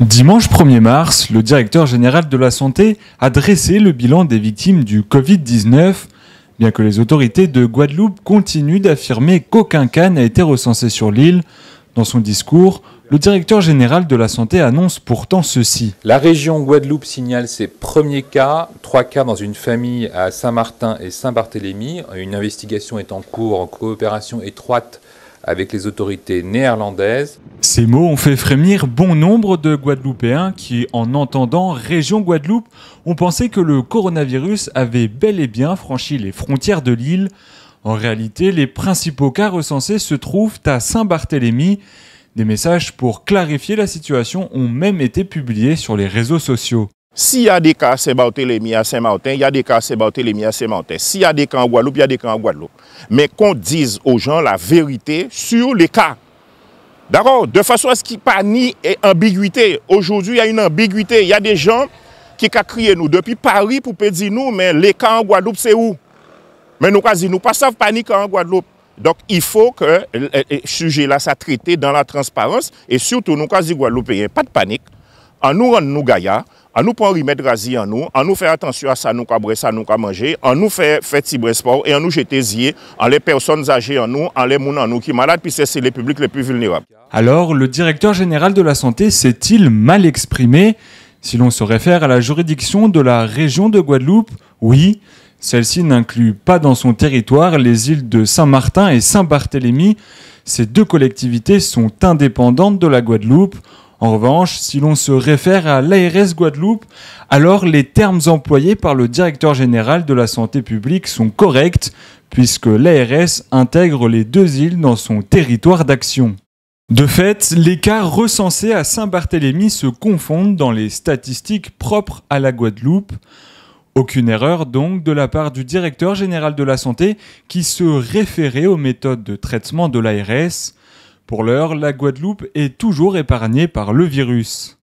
Dimanche 1er mars, le directeur général de la santé a dressé le bilan des victimes du Covid-19, bien que les autorités de Guadeloupe continuent d'affirmer qu'aucun cas n'a été recensé sur l'île. Dans son discours, le directeur général de la santé annonce pourtant ceci. La région Guadeloupe signale ses premiers cas, trois cas dans une famille à Saint-Martin et Saint-Barthélemy. Une investigation est en cours en coopération étroite avec les autorités néerlandaises. Ces mots ont fait frémir bon nombre de Guadeloupéens qui, en entendant Région Guadeloupe, ont pensé que le coronavirus avait bel et bien franchi les frontières de l'île. En réalité, les principaux cas recensés se trouvent à Saint-Barthélemy. Des messages pour clarifier la situation ont même été publiés sur les réseaux sociaux. Si y a de ka se baote le mi a Saint-Martin, y a de ka se baote le mi a Saint-Martin. Si y a de ka an Gwadloup, y a de ka an Gwadloup. Men kon diz o jan la verite sur le ka. Daror, de fason as ki pani e ambiguité. Ojojou y a yon ambiguité. Y a de jan ki ka kriye nou. Depi Paris pou pe di nou, men le ka an Gwadloup se ou. Men nou ka zi nou pa saf pani ka an Gwadloup. Dok, y fo ke suje la sa trite dan la transparans. Et surtout, nou ka zi Gwadloup, e yon pa de panik. An nou ronde nou gaya, à nous prendre remettre rimet à nous à nous faire attention à ça nous nou ça nous nous à nous nous nous faire faire et sport, et à nous jeter zye, en les personnes âgées en nous, en qui moun en nous qui malade, puis c'est le public le plus vulnérables Alors, le directeur général de la santé s'est-il mal exprimé Si l'on se réfère à la juridiction de la région de Guadeloupe, oui, celle-ci n'inclut pas dans son territoire les îles de Saint-Martin et Saint-Barthélemy. Ces deux collectivités sont indépendantes de la Guadeloupe. En revanche, si l'on se réfère à l'ARS Guadeloupe, alors les termes employés par le directeur général de la santé publique sont corrects, puisque l'ARS intègre les deux îles dans son territoire d'action. De fait, les cas recensés à Saint-Barthélemy se confondent dans les statistiques propres à la Guadeloupe. Aucune erreur donc de la part du directeur général de la santé qui se référait aux méthodes de traitement de l'ARS. Pour l'heure, la Guadeloupe est toujours épargnée par le virus.